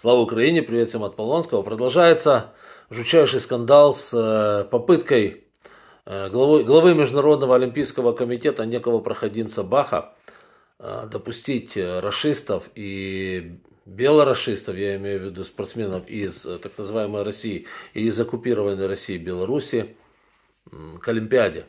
Слава Украине, привет всем от Полонского. Продолжается жучайший скандал с э, попыткой э, главы, главы Международного Олимпийского комитета некого проходимца Баха э, допустить расистов и белорашистов, я имею в виду спортсменов из так называемой России и из оккупированной России Беларуси к Олимпиаде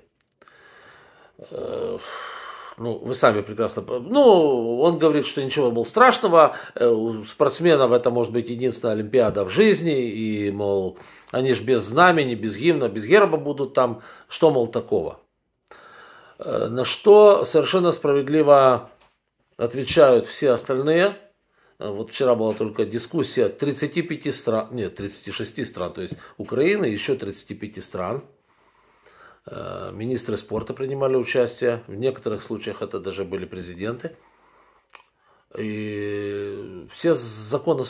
ну, вы сами прекрасно... Ну, он говорит, что ничего было страшного, э, у спортсменов это может быть единственная Олимпиада в жизни, и, мол, они же без знамени, без гимна, без герба будут там, что, мол, такого? Э, на что совершенно справедливо отвечают все остальные. Э, вот вчера была только дискуссия 35 стран, нет, 36 стран, то есть Украины, еще 35 стран – Э, министры спорта принимали участие, в некоторых случаях это даже были президенты. И все законно...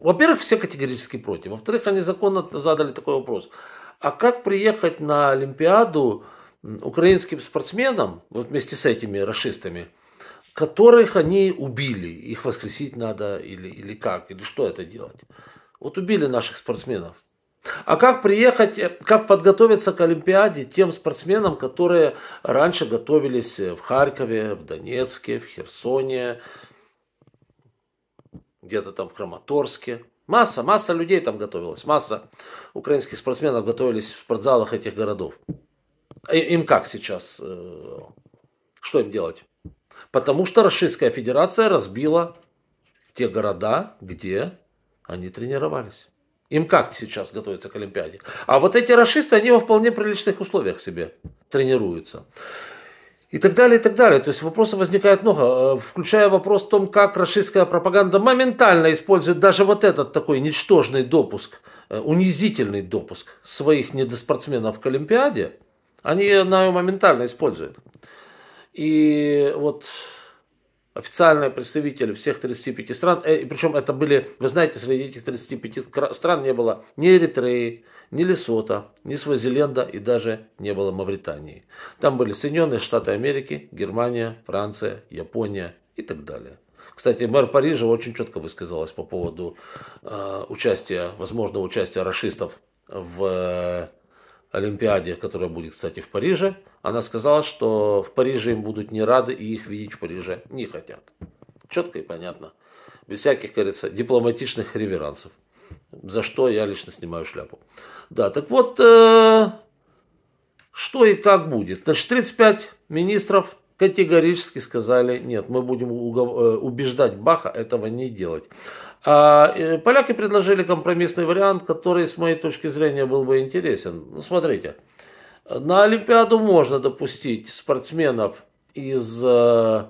Во-первых, все категорически против. Во-вторых, они законно задали такой вопрос. А как приехать на Олимпиаду украинским спортсменам, вот вместе с этими расистами, которых они убили? Их воскресить надо или, или как? Или что это делать? Вот убили наших спортсменов. А как приехать, э, как подготовиться к Олимпиаде тем спортсменам, которые раньше готовились в Харькове, в Донецке, в Херсоне, где-то там в Краматорске? Масса, масса людей там готовилась, масса украинских спортсменов готовились в спортзалах этих городов. Им как сейчас? Э, что им делать? Потому что Российская Федерация разбила те города, где они тренировались. Им как сейчас готовиться к Олимпиаде? А вот эти расисты, они во вполне приличных условиях себе тренируются. И так далее, и так далее. То есть вопросов возникает много, э, включая вопрос о том, как расистская пропаганда моментально использует даже вот этот такой ничтожный допуск, э, унизительный допуск своих недоспортсменов к Олимпиаде. Они ее моментально используют. И вот официальные представители всех 35 стран, э, и причем это были, вы знаете, среди этих 35 стран не было ни Эритреи, ни Лесота, ни Свазиленда и даже не было Мавритании. Там были Соединенные Штаты Америки, Германия, Франция, Япония и так далее. Кстати, мэр Парижа очень четко высказалась по поводу э, участия, возможного участия расистов в Олимпиаде, которая будет, кстати, в Париже, она сказала, что в Париже им будут не рады и их видеть в Париже не хотят. Четко и понятно. Без всяких, кажется, дипломатичных реверансов. За что я лично снимаю шляпу. Да, так вот, э, что и как будет. Значит, 35 министров категорически сказали, нет, мы будем э, убеждать Баха этого не делать. А, поляки предложили компромиссный вариант, который, с моей точки зрения, был бы интересен. Ну, смотрите, на Олимпиаду можно допустить спортсменов из э,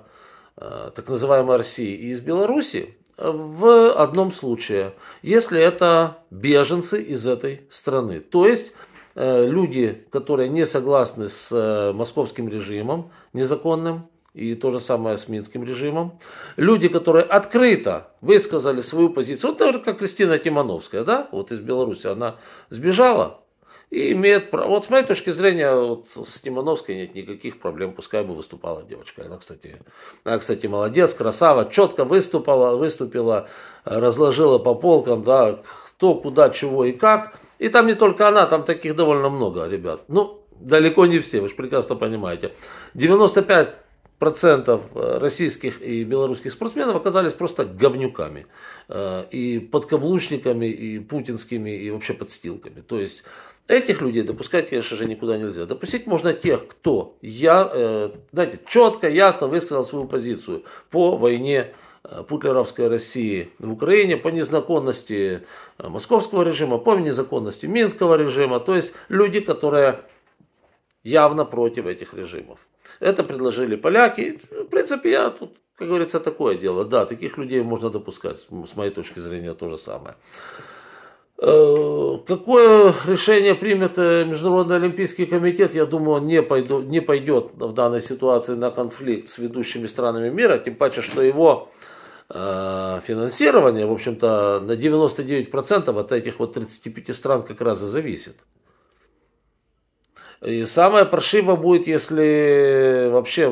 э, так называемой России и из Беларуси в одном случае, если это беженцы из этой страны. То есть э, люди, которые не согласны с московским режимом незаконным, и то же самое с минским режимом. Люди, которые открыто высказали свою позицию. Вот, как Кристина Тимановская, да, вот из Беларуси, она сбежала и имеет право. Вот с моей точки зрения, вот с Тимановской нет никаких проблем, пускай бы выступала девочка. Она, кстати, она, кстати молодец, красава, четко выступала, выступила, разложила по полкам, да, кто, куда, чего и как. И там не только она, там таких довольно много ребят. Ну, далеко не все, вы же прекрасно понимаете. 95 процентов э, российских и белорусских спортсменов оказались просто говнюками. Э, и подкаблучниками, и путинскими, и вообще подстилками. То есть Этих людей допускать, конечно же, никуда нельзя. Допустить можно тех, кто, я, э, знаете, четко, ясно высказал свою позицию по войне э, путлеровской России в Украине, по незаконности московского режима, по незаконности минского режима. То есть люди, которые явно против этих режимов. Это предложили поляки. В принципе, я тут, как говорится, такое дело. Да, таких людей можно допускать. С моей точки зрения то же самое. Э, какое решение примет э, Международный Олимпийский комитет, я думаю, он не, пойду, не пойдет в данной ситуации на конфликт с ведущими странами мира, тем паче, что его э, финансирование, в общем-то, на 99% от этих вот 35 стран как раз и зависит. И самое паршиво будет, если вообще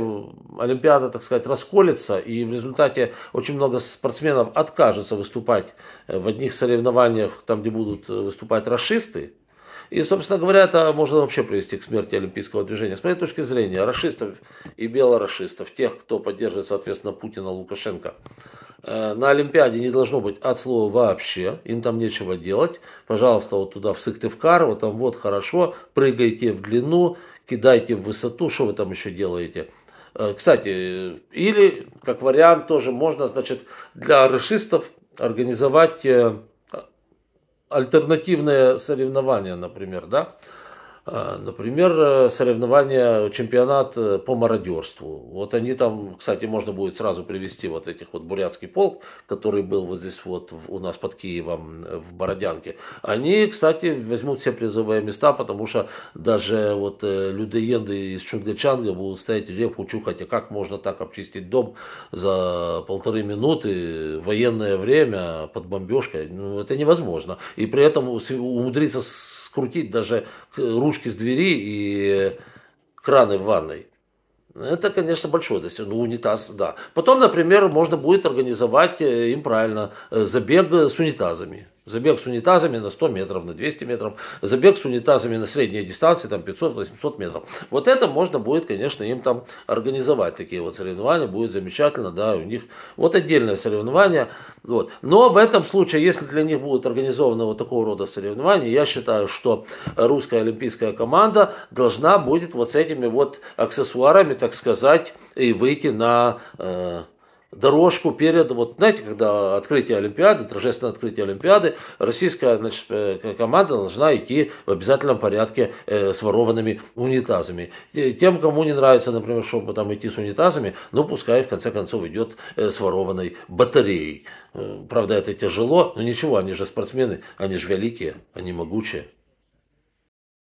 Олимпиада, так сказать, расколется, и в результате очень много спортсменов откажутся выступать в одних соревнованиях, там, где будут выступать расисты. И, собственно говоря, это можно вообще привести к смерти олимпийского движения. С моей точки зрения, расистов и белорашистов, тех, кто поддерживает, соответственно, Путина, Лукашенко, Э, на Олимпиаде не должно быть от слова вообще, им там нечего делать. Пожалуйста, вот туда в Сыктывкар, вот там вот хорошо, прыгайте в длину, кидайте в высоту, что вы там еще делаете. Э, кстати, или как вариант тоже можно, значит, для рышистов организовать э, альтернативное соревнование, например, да, а, например, э, соревнования, э, чемпионат э, по мародерству. Вот они там, кстати, можно будет сразу привести вот этих вот бурятский полк, который был вот здесь вот у нас под Киевом в Бородянке. Они, кстати, возьмут все призовые места, потому что даже вот людоеды из Чунгачанга будут стоять реку чухать, а как можно так обчистить дом за полторы минуты, военное время, под бомбежкой, ну это невозможно. И при этом умудриться скрутить даже ручки с двери и краны в ванной. Это, конечно, большое достижение. Ну, унитаз, да. Потом, например, можно будет организовать э, им правильно э, забег э, с унитазами. Забег с унитазами на 100 метров, на 200 метров. Забег с унитазами на средние дистанции, там 500-800 метров. Вот это можно будет, конечно, им там организовать такие вот соревнования. Будет замечательно, да, у них вот отдельное соревнование. Вот. Но в этом случае, если для них будут организованы вот такого рода соревнования, я считаю, что русская олимпийская команда должна будет вот с этими вот аксессуарами, так сказать, и выйти на... Э, дорожку перед, вот знаете, когда открытие Олимпиады, торжественное открытие Олимпиады, российская значит, э, команда должна идти в обязательном порядке э, с ворованными унитазами. И тем, кому не нравится, например, чтобы там идти с унитазами, ну пускай в конце концов идет э, с ворованной батареей. Э, правда, это тяжело, но ничего, они же спортсмены, они же великие, они могучие.